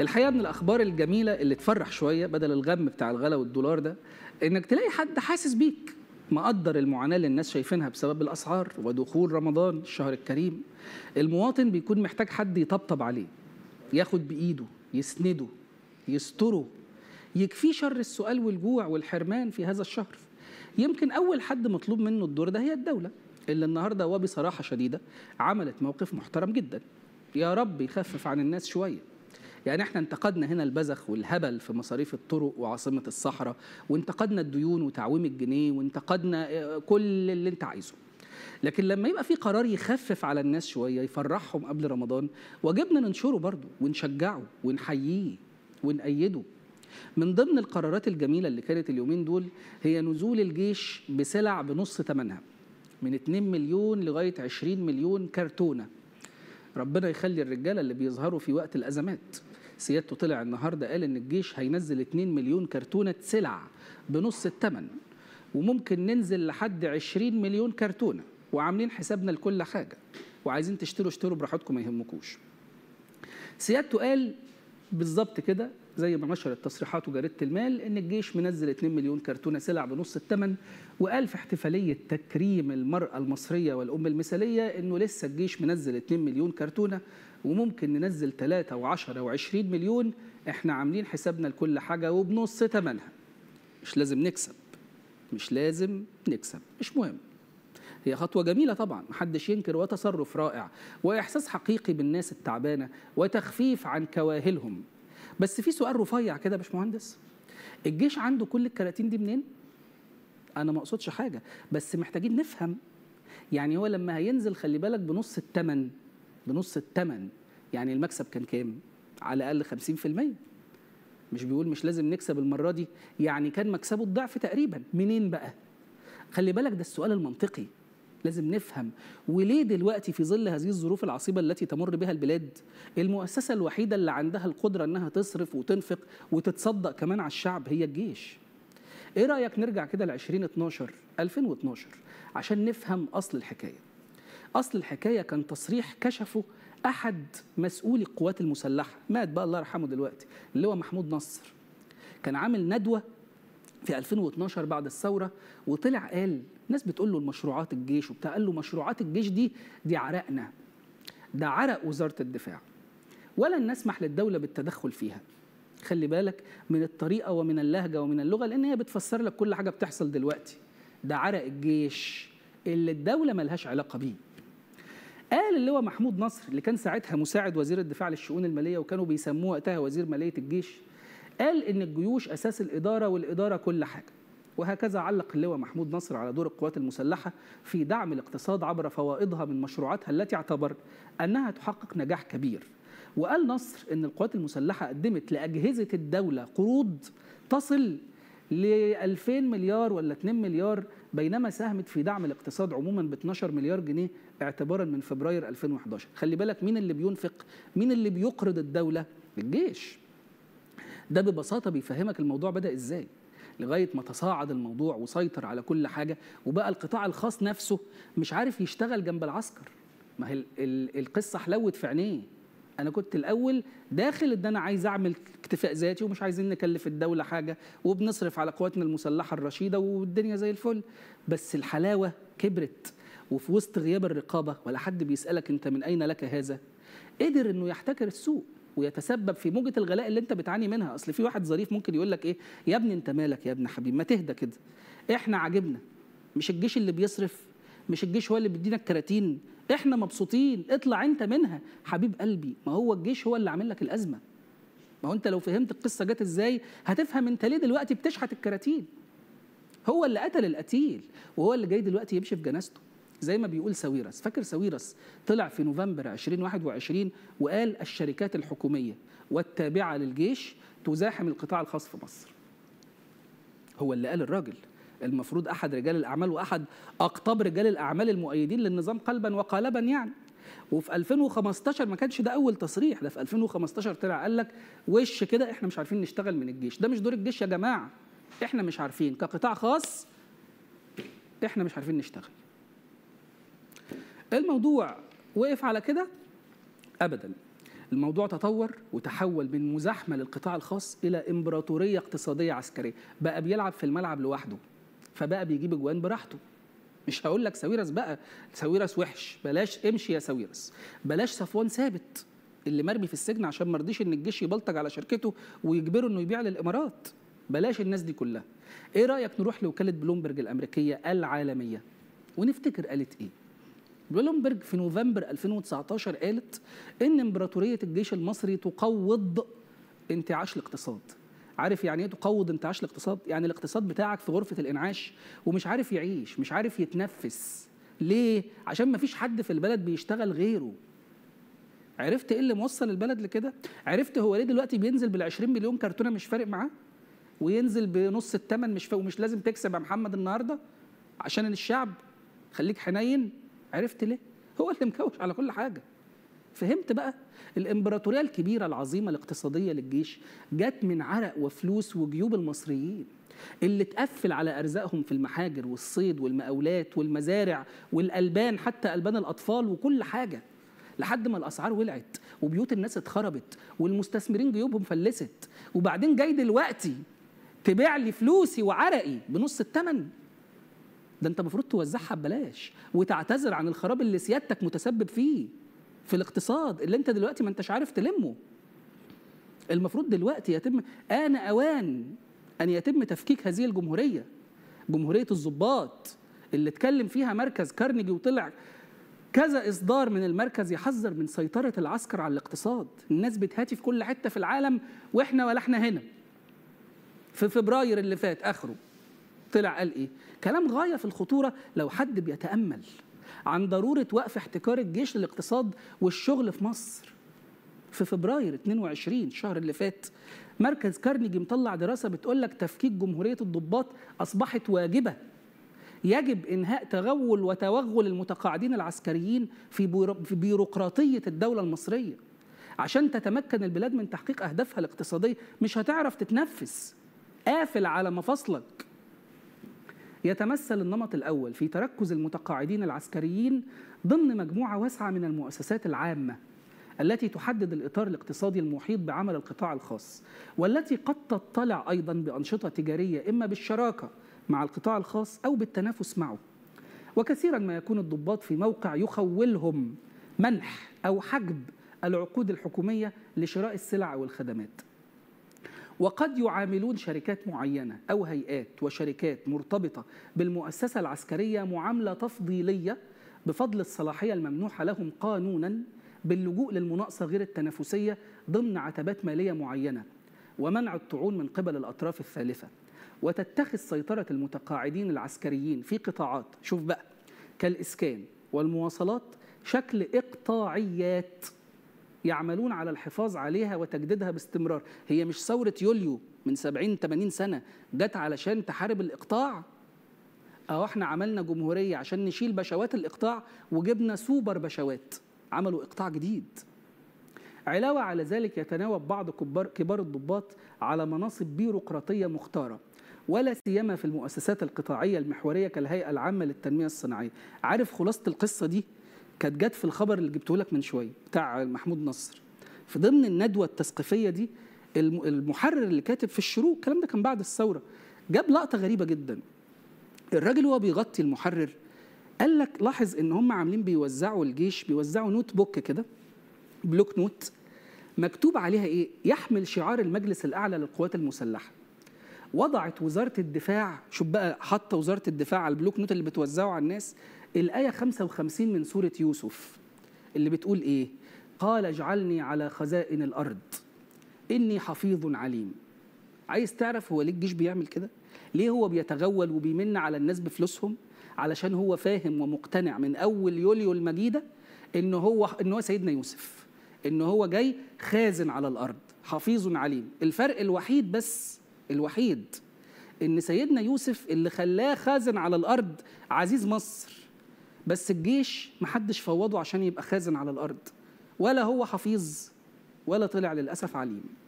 الحقيقه من الاخبار الجميله اللي تفرح شويه بدل الغم بتاع الغلا والدولار ده انك تلاقي حد حاسس بيك مقدر المعاناه اللي الناس شايفينها بسبب الاسعار ودخول رمضان الشهر الكريم المواطن بيكون محتاج حد يطبطب عليه ياخد بايده يسنده يستره يكفيه شر السؤال والجوع والحرمان في هذا الشهر يمكن اول حد مطلوب منه الدور ده هي الدوله اللي النهارده وبصراحه شديده عملت موقف محترم جدا يا رب يخفف عن الناس شويه يعني احنا انتقدنا هنا البذخ والهبل في مصاريف الطرق وعاصمه الصحراء وانتقدنا الديون وتعويم الجنيه وانتقدنا آه، كل اللي انت عايزه لكن لما يبقى في قرار يخفف على الناس شويه يفرحهم قبل رمضان واجبنا ننشره برضه ونشجعه ونحييه ونأيده من ضمن القرارات الجميله اللي كانت اليومين دول هي نزول الجيش بسلع بنص ثمنها من 2 مليون لغايه 20 مليون كرتونه ربنا يخلي الرجاله اللي بيظهروا في وقت الازمات سيادته طلع النهارده قال ان الجيش هينزل 2 مليون كرتونه سلع بنص الثمن وممكن ننزل لحد 20 مليون كرتونه وعاملين حسابنا لكل حاجه وعايزين تشتروا اشتروا براحتكم ما يهمكوش سيادته قال بالظبط كده زي ما نشرت تصريحات وجريده المال ان الجيش منزل 2 مليون كرتونه سلع بنص الثمن وقال في احتفاليه تكريم المراه المصريه والام المثاليه انه لسه الجيش منزل 2 مليون كرتونه وممكن ننزل 3 و10 و20 مليون احنا عاملين حسابنا لكل حاجه وبنص ثمنها مش لازم نكسب مش لازم نكسب مش مهم هي خطوة جميلة طبعا محدش ينكر وتصرف رائع وإحساس حقيقي بالناس التعبانة وتخفيف عن كواهلهم بس في سؤال رفيع كده يا باشمهندس الجيش عنده كل الكراتين دي منين؟ أنا ما أقصدش حاجة بس محتاجين نفهم يعني هو لما هينزل خلي بالك بنص التمن بنص الثمن يعني المكسب كان كام على الاقل 50% مش بيقول مش لازم نكسب المره دي يعني كان مكسبه الضعف تقريبا منين بقى خلي بالك ده السؤال المنطقي لازم نفهم وليه دلوقتي في ظل هذه الظروف العصيبة التي تمر بها البلاد المؤسسة الوحيدة اللي عندها القدرة أنها تصرف وتنفق وتتصدق كمان على الشعب هي الجيش إيه رأيك نرجع كده ل 2012 2012 عشان نفهم أصل الحكاية اصل الحكايه كان تصريح كشفه احد مسؤولي القوات المسلحه مات بقى الله يرحمه دلوقتي اللي هو محمود نصر كان عامل ندوه في 2012 بعد الثوره وطلع قال الناس بتقول له المشروعات الجيش وبتاع قال له مشروعات الجيش دي دي عرقنا ده عرق وزاره الدفاع ولن نسمح للدوله بالتدخل فيها خلي بالك من الطريقه ومن اللهجه ومن اللغه لان هي بتفسر لك كل حاجه بتحصل دلوقتي ده عرق الجيش اللي الدوله ملهاش علاقه بيه قال اللواء محمود نصر اللي كان ساعتها مساعد وزير الدفاع للشؤون الماليه وكانوا بيسموه وقتها وزير ماليه الجيش قال ان الجيوش اساس الاداره والاداره كل حاجه وهكذا علق اللواء محمود نصر على دور القوات المسلحه في دعم الاقتصاد عبر فوائدها من مشروعاتها التي اعتبر انها تحقق نجاح كبير وقال نصر ان القوات المسلحه قدمت لاجهزه الدوله قروض تصل ل 2000 مليار ولا 2 مليار بينما ساهمت في دعم الاقتصاد عموما ب 12 مليار جنيه اعتبارا من فبراير 2011 خلي بالك مين اللي بينفق مين اللي بيقرض الدولة الجيش ده ببساطة بيفهمك الموضوع بدأ إزاي لغايه ما تصاعد الموضوع وسيطر على كل حاجه وبقى القطاع الخاص نفسه مش عارف يشتغل جنب العسكر ما هي القصه حلوت في عينيه انا كنت الاول داخل ان انا عايز اعمل اكتفاء ذاتي ومش عايزين نكلف الدوله حاجه وبنصرف على قواتنا المسلحه الرشيده والدنيا زي الفل بس الحلاوه كبرت وفي وسط غياب الرقابه ولا حد بيسالك انت من اين لك هذا قدر انه يحتكر السوق ويتسبب في موجه الغلاء اللي انت بتعاني منها اصل في واحد ظريف ممكن يقول لك ايه يا ابني انت مالك يا ابن حبيبي ما تهدى كده احنا عاجبنا مش الجيش اللي بيصرف مش الجيش هو اللي بيدينا الكراتين احنا مبسوطين اطلع انت منها حبيب قلبي ما هو الجيش هو اللي عامل لك الازمه ما هو انت لو فهمت القصه جت ازاي هتفهم انت ليه دلوقتي بتشحت الكراتين هو اللي قتل القتيل وهو اللي جاي دلوقتي يمشي في جنازته زي ما بيقول ساويرس فاكر ساويرس طلع في نوفمبر 2021 وقال الشركات الحكوميه والتابعه للجيش تزاحم القطاع الخاص في مصر هو اللي قال الراجل المفروض احد رجال الاعمال واحد اقطاب رجال الاعمال المؤيدين للنظام قلبا وقالبا يعني وفي 2015 ما كانش ده اول تصريح ده في 2015 طلع قال لك وش كده احنا مش عارفين نشتغل من الجيش ده مش دور الجيش يا جماعه احنا مش عارفين كقطاع خاص احنا مش عارفين نشتغل الموضوع وقف على كده ابدا الموضوع تطور وتحول من مزاحمه للقطاع الخاص الى امبراطوريه اقتصاديه عسكريه بقى بيلعب في الملعب لوحده فبقى بيجيب اجوان براحته مش هقول لك ساويرس بقى ساويرس وحش بلاش امشي يا ساويرس بلاش صفوان ثابت اللي مرمي في السجن عشان ما رضيش ان الجيش يبلطج على شركته ويجبره انه يبيع للامارات بلاش الناس دي كلها ايه رايك نروح لوكاله بلومبرج الامريكيه العالميه ونفتكر قالت ايه بلومبرج في نوفمبر 2019 قالت ان امبراطوريه الجيش المصري تقوض انتعاش الاقتصاد عارف يعني ايه تقوض انتعاش الاقتصاد يعني الاقتصاد بتاعك في غرفه الانعاش ومش عارف يعيش مش عارف يتنفس ليه عشان مفيش حد في البلد بيشتغل غيره عرفت ايه اللي موصل البلد لكده عرفت هو ليه دلوقتي بينزل بال20 مليون كرتونه مش فارق معاه وينزل بنص الثمن مش ومش لازم تكسب يا محمد النهارده عشان الشعب خليك حنين عرفت ليه هو اللي مكوش على كل حاجه فهمت بقى الامبراطوريه الكبيره العظيمه الاقتصاديه للجيش جت من عرق وفلوس وجيوب المصريين اللي اتقفل على ارزاقهم في المحاجر والصيد والمقاولات والمزارع والالبان حتى البان الاطفال وكل حاجه لحد ما الاسعار ولعت وبيوت الناس اتخربت والمستثمرين جيوبهم فلست وبعدين جاي دلوقتي تبيع لي فلوسي وعرقي بنص الثمن ده انت المفروض توزعها ببلاش وتعتذر عن الخراب اللي سيادتك متسبب فيه في الاقتصاد اللي انت دلوقتي ما انتش عارف تلمه المفروض دلوقتي يتم آن أوان أن يتم تفكيك هذه الجمهورية جمهورية الضباط اللي اتكلم فيها مركز كارنيجي وطلع كذا إصدار من المركز يحذر من سيطرة العسكر على الاقتصاد الناس بتهاتي في كل حتة في العالم وإحنا ولا إحنا هنا في فبراير اللي فات آخره طلع قال إيه كلام غاية في الخطورة لو حد بيتأمل عن ضروره وقف احتكار الجيش للاقتصاد والشغل في مصر في فبراير 22 الشهر اللي فات مركز كارنيجي مطلع دراسه بتقول لك تفكيك جمهوريه الضباط اصبحت واجبه يجب انهاء تغول وتوغل المتقاعدين العسكريين في بيروقراطيه الدوله المصريه عشان تتمكن البلاد من تحقيق اهدافها الاقتصاديه مش هتعرف تتنفس قافل على مفاصلك يتمثل النمط الأول في تركز المتقاعدين العسكريين ضمن مجموعة واسعة من المؤسسات العامة التي تحدد الإطار الاقتصادي المحيط بعمل القطاع الخاص والتي قد تطلع أيضا بأنشطة تجارية إما بالشراكة مع القطاع الخاص أو بالتنافس معه وكثيرا ما يكون الضباط في موقع يخولهم منح أو حجب العقود الحكومية لشراء السلع والخدمات وقد يعاملون شركات معينة أو هيئات وشركات مرتبطة بالمؤسسة العسكرية معاملة تفضيلية بفضل الصلاحية الممنوحة لهم قانونا باللجوء للمناقصة غير التنافسية ضمن عتبات مالية معينة ومنع الطعون من قبل الأطراف الثالثة وتتخذ سيطرة المتقاعدين العسكريين في قطاعات شوف بقى كالإسكان والمواصلات شكل إقطاعيات يعملون على الحفاظ عليها وتجديدها باستمرار هي مش ثورة يوليو من 70 80 سنة جت علشان تحارب الإقطاع أو احنا عملنا جمهورية عشان نشيل بشوات الإقطاع وجبنا سوبر بشوات عملوا إقطاع جديد علاوة على ذلك يتناوب بعض كبار الضباط على مناصب بيروقراطية مختارة ولا سيما في المؤسسات القطاعية المحورية كالهيئة العامة للتنمية الصناعية عارف خلاصة القصة دي كانت جت في الخبر اللي جبته لك من شويه بتاع محمود نصر في ضمن الندوه التثقيفيه دي المحرر اللي كاتب في الشروق الكلام ده كان بعد الثوره جاب لقطه غريبه جدا الراجل وهو بيغطي المحرر قال لك لاحظ ان هم عاملين بيوزعوا الجيش بيوزعوا نوت بوك كده بلوك نوت مكتوب عليها ايه يحمل شعار المجلس الاعلى للقوات المسلحه وضعت وزاره الدفاع شوف بقى حاطه وزاره الدفاع على البلوك نوت اللي بتوزعه على الناس الآية 55 من سورة يوسف اللي بتقول إيه؟ قال اجعلني على خزائن الأرض إني حفيظ عليم عايز تعرف هو ليه الجيش بيعمل كده؟ ليه هو بيتغول وبيمن على الناس بفلوسهم؟ علشان هو فاهم ومقتنع من أول يوليو المجيدة إن هو إن هو سيدنا يوسف إن هو جاي خازن على الأرض حفيظ عليم الفرق الوحيد بس الوحيد إن سيدنا يوسف اللي خلاه خازن على الأرض عزيز مصر بس الجيش محدش فوضه عشان يبقى خازن على الارض ولا هو حفيظ ولا طلع للاسف عليم